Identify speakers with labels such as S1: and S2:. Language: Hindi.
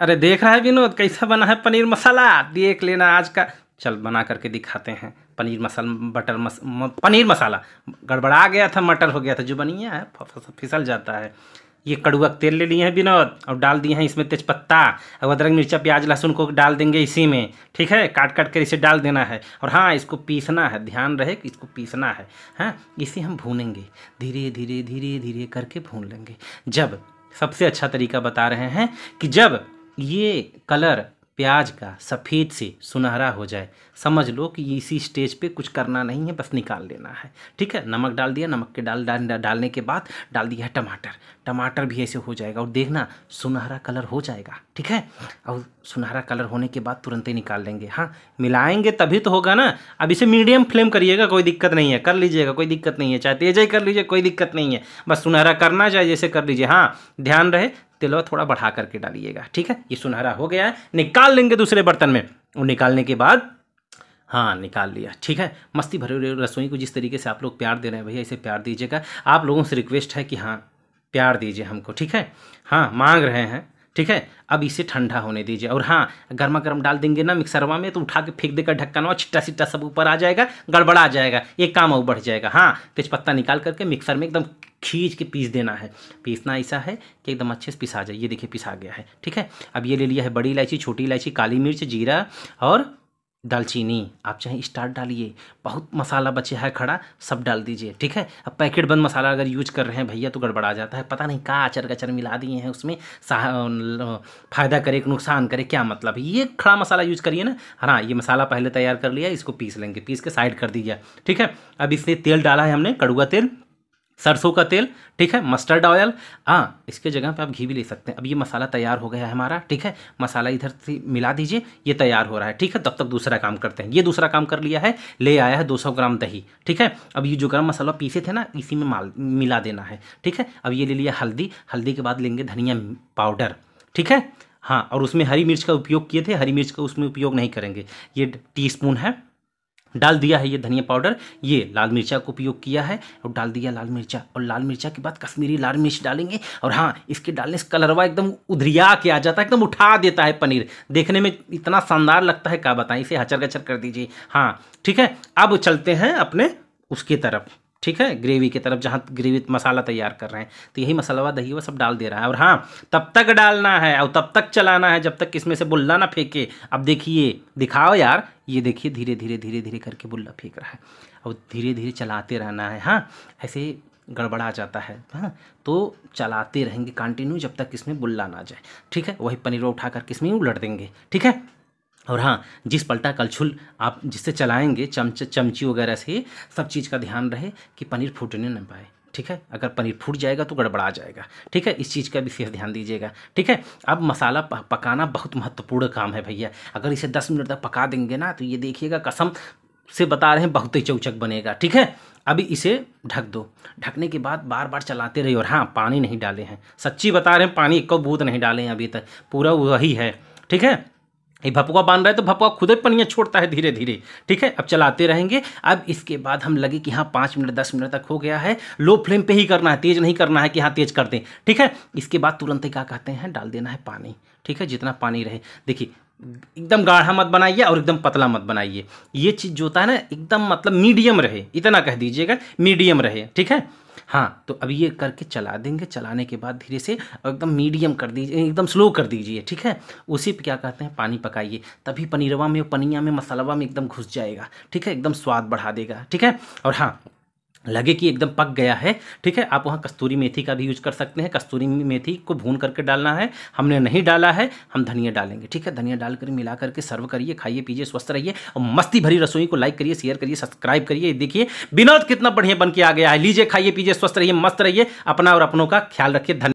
S1: अरे देख रहा है विनोद कैसा बना है पनीर मसाला देख लेना आज का चल बना करके दिखाते हैं पनीर मसाला बटर मस म, पनीर मसाला गड़बड़ा गया था मटर हो गया था जो बनिया है फिसल जाता है ये कड़ुआ तेल ले लिए हैं विनोद और डाल दिए हैं इसमें तेजपत्ता और अदरक मिर्चा प्याज लहसुन को डाल देंगे इसी में ठीक है काट काट कर इसे डाल देना है और हाँ इसको पीसना है ध्यान रहे कि इसको पीसना है हाँ इसे हम भूनेंगे धीरे धीरे धीरे धीरे करके भून लेंगे जब सबसे अच्छा तरीका बता रहे हैं कि जब ये कलर प्याज का सफ़ेद से सुनहरा हो जाए समझ लो कि इसी स्टेज पे कुछ करना नहीं है बस निकाल लेना है ठीक है नमक डाल दिया नमक के डाल डाल डालने के बाद डाल दिया है टमाटर टमाटर भी ऐसे हो जाएगा और देखना सुनहरा कलर हो जाएगा ठीक है और सुनहरा कलर होने के बाद तुरंत ही निकाल लेंगे हाँ मिलाएंगे तभी तो होगा ना अब इसे मीडियम फ्लेम करिएगा कोई दिक्कत नहीं है कर लीजिएगा कोई दिक्कत नहीं है चाहे तेज ही कर लीजिए कोई दिक्कत नहीं है बस सुनहरा करना चाहे जैसे कर लीजिए हाँ ध्यान रहे तिलवा थोड़ा बढ़ा करके डालिएगा ठीक है ये सुनहरा हो गया है निकाल लेंगे दूसरे बर्तन में और निकालने के बाद हाँ निकाल लिया ठीक है मस्ती भरे रसोई को जिस तरीके से आप लोग प्यार दे रहे हैं भैया इसे प्यार दीजिएगा आप लोगों से रिक्वेस्ट है कि हाँ प्यार दीजिए हमको ठीक है हाँ मांग रहे हैं ठीक है अब इसे ठंडा होने दीजिए और हाँ गर्मा गर्म डाल देंगे ना मिक्सरवा में तो उठा के फेंक देकर ढक्कन और छिट्टा छिट्टा सब ऊपर आ जाएगा गड़बड़ा जाएगा ये काम और बढ़ जाएगा हाँ तेजपत्ता निकाल करके मिक्सर में एकदम खींच के पीस देना है पीसना ऐसा है कि एकदम अच्छे से पिसा जाए ये देखिए पिसा गया है ठीक है अब ये ले लिया है बड़ी इलायची छोटी इलायची काली मिर्च जीरा और दालचीनी आप चाहें स्टार्ट डालिए बहुत मसाला बचे है खड़ा सब डाल दीजिए ठीक है अब पैकेट बंद मसाला अगर यूज कर रहे हैं भैया तो गड़बड़ा जाता है पता नहीं कहाँ अचर कचर मिला दिए हैं उसमें फ़ायदा करे नुकसान करे क्या मतलब ये खड़ा मसाला यूज करिए ना हाँ ये मसाला पहले तैयार कर लिया इसको पीस लेंगे पीस के साइड कर दीजिए ठीक है अब इसने तेल डाला है हमने कड़ुआ तेल सरसों का तेल ठीक है मस्टर्ड ऑयल हाँ इसके जगह पे आप घी भी ले सकते हैं अब ये मसाला तैयार हो गया है हमारा ठीक है मसाला इधर से मिला दीजिए ये तैयार हो रहा है ठीक है तब तक दूसरा काम करते हैं ये दूसरा काम कर लिया है ले आया है 200 ग्राम दही ठीक है अब ये जो गर्म मसाला पीसे थे ना इसी में माल मिला देना है ठीक है अब ये ले लिया हल्दी हल्दी के बाद लेंगे धनिया पाउडर ठीक है हाँ और उसमें हरी मिर्च का उपयोग किए थे हरी मिर्च का उसमें उपयोग नहीं करेंगे ये टी है डाल दिया है ये धनिया पाउडर ये लाल मिर्चा का उपयोग किया है और डाल दिया लाल मिर्चा और लाल मिर्चा के बाद कश्मीरी लाल मिर्च डालेंगे और हाँ इसके डालने से कलरवा एकदम उधरिया के आ जाता है एकदम उठा देता है पनीर देखने में इतना शानदार लगता है क्या बताएं इसे हचर गचर कर दीजिए हाँ ठीक है अब चलते हैं अपने उसकी तरफ ठीक है ग्रेवी की तरफ जहाँ ग्रेवी मसाला तैयार कर रहे हैं तो यही मसाला हुआ दही हुआ सब डाल दे रहा है और हाँ तब तक डालना है और तब तक चलाना है जब तक इसमें से बुल्ला ना फेंके अब देखिए दिखाओ यार ये देखिए धीरे धीरे धीरे धीरे करके बुल्ला फेंक रहा है और धीरे धीरे चलाते रहना है हाँ ऐसे गड़बड़ा जाता है हाँ तो चलाते रहेंगे कंटिन्यू जब तक इसमें बुल्ला ना जाए ठीक है वही पनीर उठा करके इसमें उलट देंगे ठीक है और हाँ जिस पलटा कलछुल आप जिससे चलाएंगे चमच चमची वगैरह से सब चीज़ का ध्यान रहे कि पनीर फूटने ना पाए ठीक है अगर पनीर फूट जाएगा तो गड़बड़ा जाएगा ठीक है इस चीज़ का विशेष ध्यान दीजिएगा ठीक है अब मसाला पकाना बहुत महत्वपूर्ण काम है भैया अगर इसे दस मिनट तक पका देंगे ना तो ये देखिएगा कसम से बता रहे हैं बहुत ही चौचक बनेगा ठीक है अभी इसे ढक दो ढकने के बाद बार बार चलाते रहिए और हाँ पानी नहीं डाले हैं सच्ची बता रहे हैं पानी एक बूत नहीं डाले हैं अभी तक पूरा वही है ठीक है ये भपुआ बांध रहा है तो भपुआ खुद ही पनिया छोड़ता है धीरे धीरे ठीक है अब चलाते रहेंगे अब इसके बाद हम लगे कि हाँ पाँच मिनट दस मिनट तक हो गया है लो फ्लेम पे ही करना है तेज़ नहीं करना है कि हाँ तेज़ कर दें ठीक है इसके बाद तुरंत ही क्या कहते हैं डाल देना है पानी ठीक है जितना पानी रहे देखिए एकदम गाढ़ा मत बनाइए और एकदम पतला मत बनाइए ये चीज़ जो होता है ना एकदम मतलब मीडियम रहे इतना कह दीजिएगा मीडियम रहे ठीक है हाँ तो अब ये करके चला देंगे चलाने के बाद धीरे से एकदम मीडियम कर दीजिए एकदम स्लो कर दीजिए ठीक है उसी पे क्या कहते हैं पानी पकाइए तभी पनीरवा में पनिया में मसालावा में एकदम घुस जाएगा ठीक है एकदम स्वाद बढ़ा देगा ठीक है और हाँ लगे कि एकदम पक गया है ठीक है आप वहाँ कस्तूरी मेथी का भी यूज कर सकते हैं कस्तूरी मेथी को भून करके डालना है हमने नहीं डाला है हम धनिया डालेंगे ठीक है धनिया डालकर मिला करके सर्व करिए खाइए पीजिए स्वस्थ रहिए और मस्ती भरी रसोई को लाइक करिए शेयर करिए सब्सक्राइब करिए देखिए विनोद कितना बढ़िया बन के आ गया है लीजिए खाइए पीजिए स्वस्थ रहिए मस्त रहिए अपना और अपनों का ख्याल रखिए धन्य